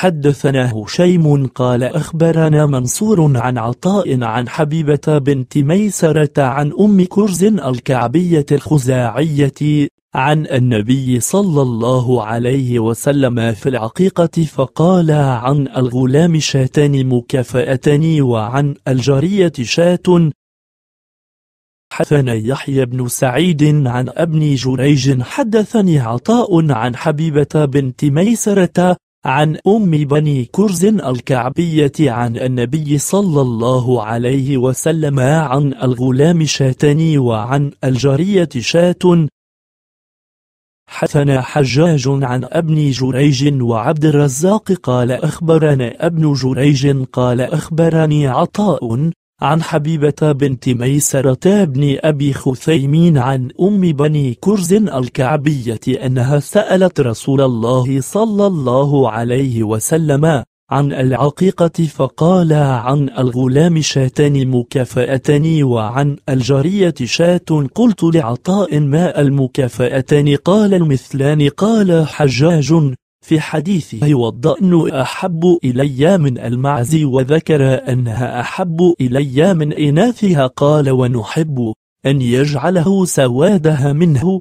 حدثنا هشيم قال أخبرنا منصور عن عطاء عن حبيبة بنت ميسرة عن أم كرز الكعبية الخزاعية عن النبي صلى الله عليه وسلم في العقيقة فقال عن الغلام شاتان مكافأتان وعن الجارية شات حدثنا يحيى بن سعيد عن ابن جريج حدثني عطاء عن حبيبة بنت ميسرة عن أم بني كرز الكعبية عن النبي صلى الله عليه وسلم عن الغلام شاتان وعن الجارية شات حثنا حجاج عن ابن جريج وعبد الرزاق قال أخبرنا ابن جريج قال أخبرني عطاء عن حبيبة بنت ميسرة بن أبي خثيمين عن أم بني كرز الكعبية أنها سألت رسول الله صلى الله عليه وسلم عن العقيقة فقال عن الغلام شاتان مكافأتان وعن الجارية شات قلت لعطاء ما المكافأتان قال المثلان قال حجاج في حديثه والضأن أحب إلي من المعز وذكر أنها أحب إلي من إناثها قال ونحب أن يجعله سوادها منه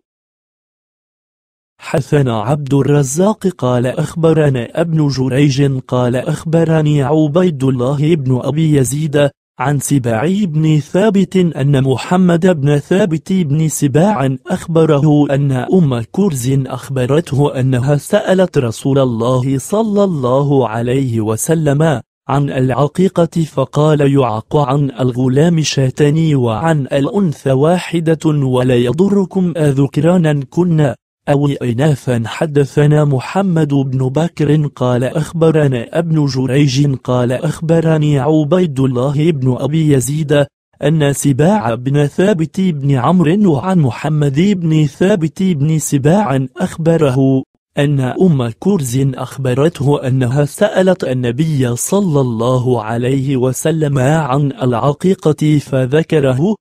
حثنا عبد الرزاق قال أخبرنا ابن جريج قال أخبرني عبيد الله بن أبي يزيد عن سباعي بن ثابت أن محمد بن ثابت بن سباع أخبره أن أم كرز أخبرته أنها سألت رسول الله صلى الله عليه وسلم عن العقيقة فقال يعق عن الغلام شاتني وعن الأنثى واحدة ولا يضركم أذكرانا كنا أو إناثا حدثنا محمد بن بكر قال أخبرنا ابن جريج قال أخبرني عبيد الله بن أبي يزيد أن سباع بن ثابت بن عمرو وعن محمد بن ثابت بن سباع أخبره أن أم كرز أخبرته أنها سألت النبي صلى الله عليه وسلم عن العقيقة فذكره